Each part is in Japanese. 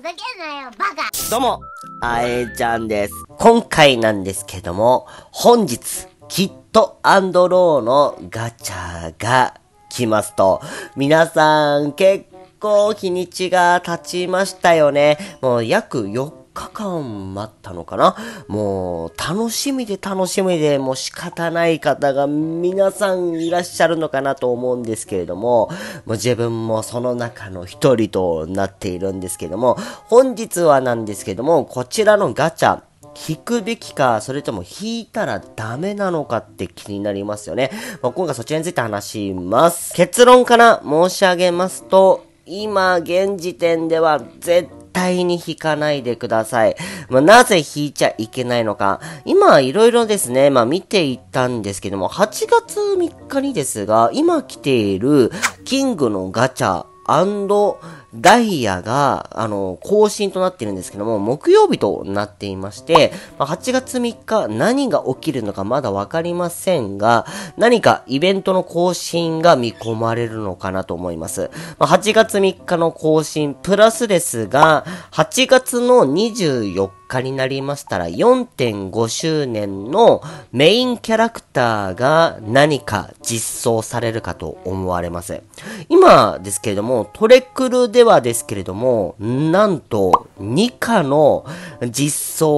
ふざけんなよ、バカどうも、あえちゃんです。今回なんですけども、本日、キットローのガチャが来ますと、皆さん結構日にちが経ちましたよね。もう約4間待ったのかなもう、楽しみで楽しみで、もう仕方ない方が皆さんいらっしゃるのかなと思うんですけれども、もう自分もその中の一人となっているんですけども、本日はなんですけども、こちらのガチャ、引くべきか、それとも引いたらダメなのかって気になりますよね。まあ、今回そちらについて話します。結論から申し上げますと、今現時点では絶対に引かないでください。まあ、なぜ引いちゃいけないのか。今、いろいろですね、まあ、見ていったんですけども、8月3日にですが、今来ているキングのガチャ、アンドダイヤが、あの、更新となっているんですけども、木曜日となっていまして、ま8月3日何が起きるのかまだわかりませんが、何かイベントの更新が見込まれるのかなと思います。ま8月3日の更新、プラスですが、8月の24日果になりましたら、4.5周年のメインキャラクターが何か実装されるかと思われます。今ですけれども、トレクルではですけれども、なんと2課の実装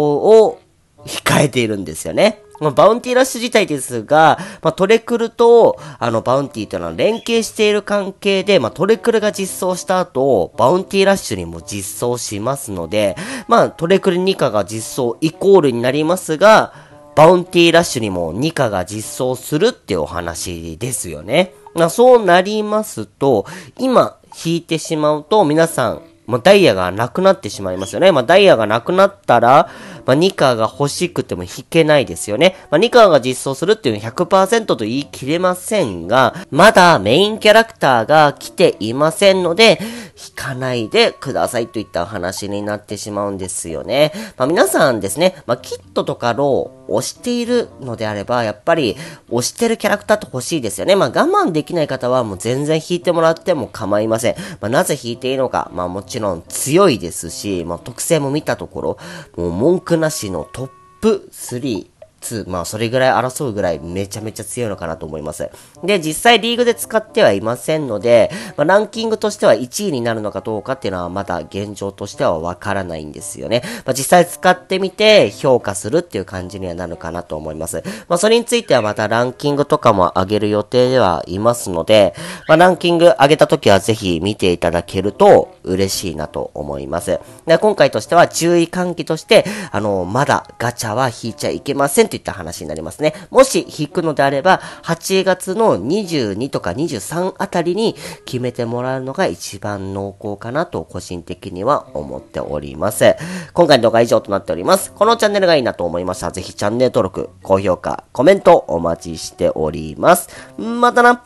を控えているんですよね。まあ、バウンティーラッシュ自体ですが、まあ、トレクルと、あの、バウンティーというのは連携している関係で、まあ、トレクルが実装した後、バウンティーラッシュにも実装しますので、まあ、トレクル2課が実装イコールになりますが、バウンティーラッシュにも2課が実装するってお話ですよね。まあ、そうなりますと、今、引いてしまうと、皆さん、まあ、ダイヤがなくなってしまいますよね。まあ、ダイヤがなくなったら、まあ、ニカが欲しくても引けないですよね。まあ、ニカが実装するっていうのは100%と言い切れませんが、まだメインキャラクターが来ていませんので、引かないでくださいといった話になってしまうんですよね。まあ、皆さんですね、まあ、キットとかロー、押しているのであれば、やっぱり押してるキャラクターって欲しいですよね。まあ、我慢できない方はもう全然引いてもらっても構いません。まあ、なぜ引いていいのか、まあ、もちちろん強いですし、まあ、特性も見たところ、もう文句なしのトップ3、2まあそれぐらい争うぐらいめちゃめちゃ強いのかなと思います。で、実際リーグで使ってはいませんので、まあ、ランキングとしては1位になるのかどうかっていうのはまだ現状としてはわからないんですよね。まあ、実際使ってみて評価するっていう感じにはなるかなと思います。まあ、それについてはまたランキングとかも上げる予定ではいますので、まランキング上げた時はぜひ見ていただけると嬉しいなと思います。で今回としては注意喚起として、あの、まだガチャは引いちゃいけませんといった話になりますね。もし引くのであれば、8月の22とか23あたりに決めてもらうのが一番濃厚かなと個人的には思っております。今回の動画は以上となっております。このチャンネルがいいなと思いましたら、ぜひチャンネル登録、高評価、コメントお待ちしております。またな